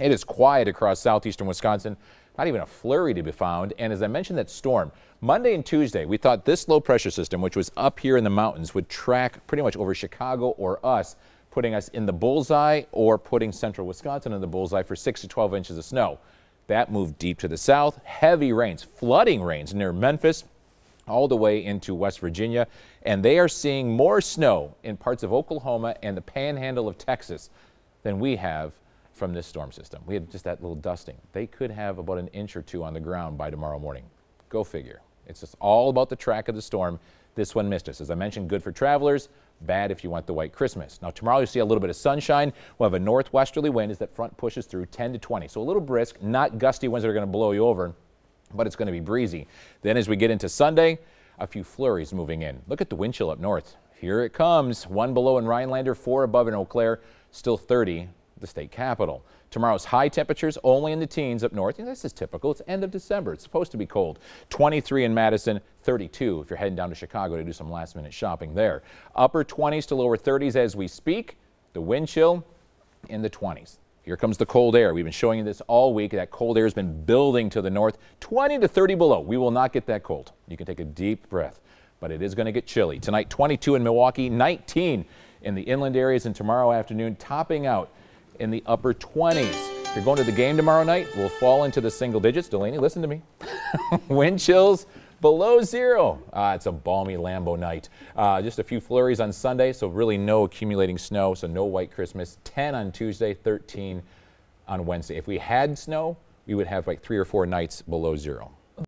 It is quiet across southeastern Wisconsin. Not even a flurry to be found. And as I mentioned, that storm, Monday and Tuesday, we thought this low pressure system, which was up here in the mountains, would track pretty much over Chicago or us, putting us in the bullseye or putting central Wisconsin in the bullseye for 6 to 12 inches of snow. That moved deep to the south. Heavy rains, flooding rains near Memphis, all the way into West Virginia. And they are seeing more snow in parts of Oklahoma and the panhandle of Texas than we have from this storm system. We had just that little dusting. They could have about an inch or two on the ground by tomorrow morning. Go figure. It's just all about the track of the storm. This one missed us. As I mentioned, good for travelers, bad if you want the white Christmas. Now tomorrow you see a little bit of sunshine. We'll have a northwesterly wind as that front pushes through 10 to 20. So a little brisk, not gusty winds that are going to blow you over, but it's going to be breezy. Then as we get into Sunday, a few flurries moving in. Look at the wind chill up north. Here it comes. One below in Rhinelander, four above in Eau Claire, still 30 the state capitol. Tomorrow's high temperatures only in the teens up north. You know, this is typical. It's end of December. It's supposed to be cold. 23 in Madison, 32 if you're heading down to Chicago to do some last minute shopping there. Upper 20s to lower 30s as we speak. The wind chill in the 20s. Here comes the cold air. We've been showing you this all week. That cold air has been building to the north, 20 to 30 below. We will not get that cold. You can take a deep breath, but it is going to get chilly. Tonight, 22 in Milwaukee, 19 in the inland areas, and tomorrow afternoon, topping out in the upper 20s. If you're going to the game tomorrow night, we'll fall into the single digits. Delaney, listen to me. Wind chills below zero. Uh, it's a balmy Lambo night. Uh, just a few flurries on Sunday, so really no accumulating snow, so no white Christmas. 10 on Tuesday, 13 on Wednesday. If we had snow, we would have like three or four nights below zero.